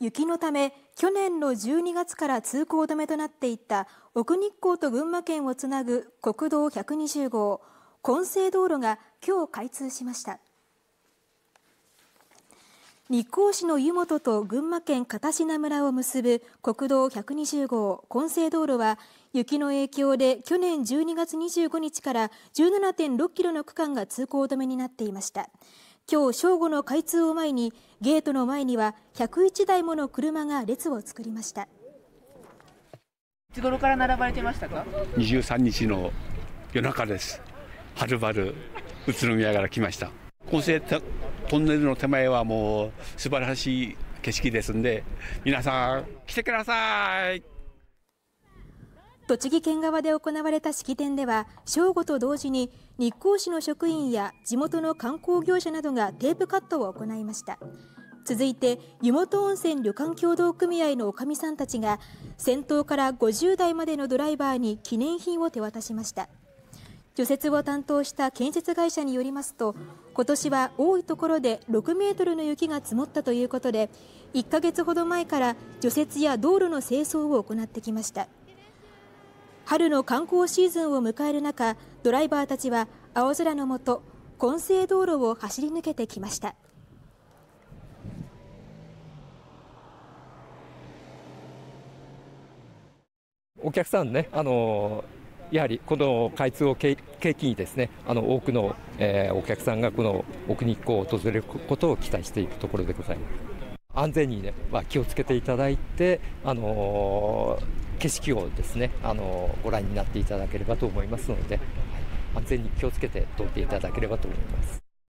雪のため去年の12月から通行止めとなっていた奥日光と群馬県をつなぐ国道120号根成道路が今日開通しました日光市の湯本と群馬県片品村を結ぶ国道120号根成道路は雪の影響で去年12月25日から17.6キロの区間が通行止めになっていました。今日正午の開通を前にゲートの前には101台もの車が列を作りましたいつ頃から並ばれてましたか23日の夜中ですはるばる宇都宮から来ました高生トンネルの手前はもう素晴らしい景色ですんで皆さん来てください栃木県側で行われた式典では正午と同時に日光市の職員や地元の観光業者などがテープカットを行いました続いて湯本温泉旅館協同組合のおかみさんたちが先頭から50代までのドライバーに記念品を手渡しました除雪を担当した建設会社によりますと今年は多いところで6メートルの雪が積もったということで1ヶ月ほど前から除雪や道路の清掃を行ってきました。春の観光シーズンを迎える中ドライバーたちは青空の下混成道路を走り抜けてきましたお客さんねあのやはりこの開通を契機にですねあの多くの、えー、お客さんがこの奥日光を訪れることを期待しているところでございます。安全に、ね、は気をつけていただいて、あの景色をですね、あのご覧になっていただければと思いますので、安全に気をつけて通っていただければと思います。